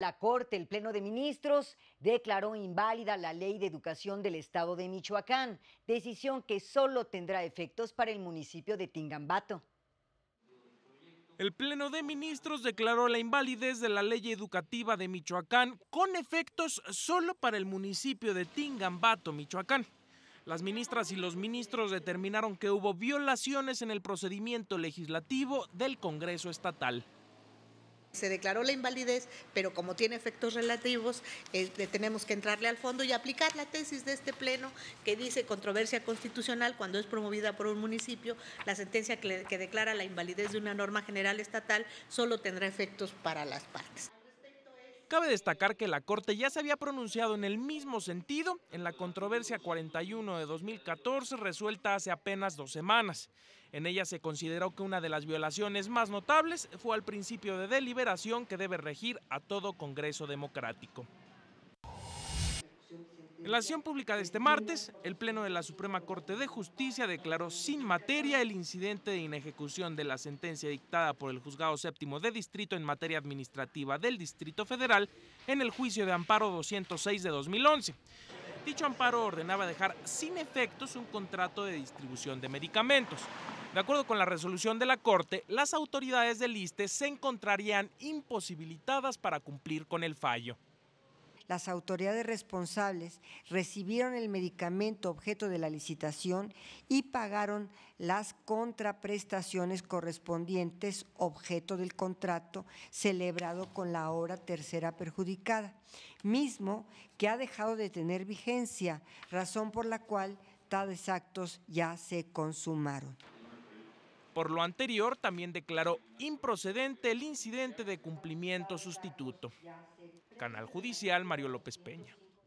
La Corte, el Pleno de Ministros, declaró inválida la Ley de Educación del Estado de Michoacán, decisión que solo tendrá efectos para el municipio de Tingambato. El Pleno de Ministros declaró la invalidez de la Ley Educativa de Michoacán con efectos solo para el municipio de Tingambato, Michoacán. Las ministras y los ministros determinaron que hubo violaciones en el procedimiento legislativo del Congreso Estatal. Se declaró la invalidez, pero como tiene efectos relativos, eh, tenemos que entrarle al fondo y aplicar la tesis de este pleno que dice controversia constitucional cuando es promovida por un municipio, la sentencia que, que declara la invalidez de una norma general estatal solo tendrá efectos para las partes. Cabe destacar que la Corte ya se había pronunciado en el mismo sentido en la controversia 41 de 2014 resuelta hace apenas dos semanas. En ella se consideró que una de las violaciones más notables fue al principio de deliberación que debe regir a todo Congreso democrático. En la acción pública de este martes, el Pleno de la Suprema Corte de Justicia declaró sin materia el incidente de inejecución de la sentencia dictada por el Juzgado Séptimo de Distrito en materia administrativa del Distrito Federal en el juicio de amparo 206 de 2011. Dicho amparo ordenaba dejar sin efectos un contrato de distribución de medicamentos. De acuerdo con la resolución de la Corte, las autoridades del liste se encontrarían imposibilitadas para cumplir con el fallo las autoridades responsables recibieron el medicamento objeto de la licitación y pagaron las contraprestaciones correspondientes objeto del contrato celebrado con la obra tercera perjudicada, mismo que ha dejado de tener vigencia, razón por la cual tales actos ya se consumaron. Por lo anterior, también declaró improcedente el incidente de cumplimiento sustituto. Canal Judicial Mario López Peña.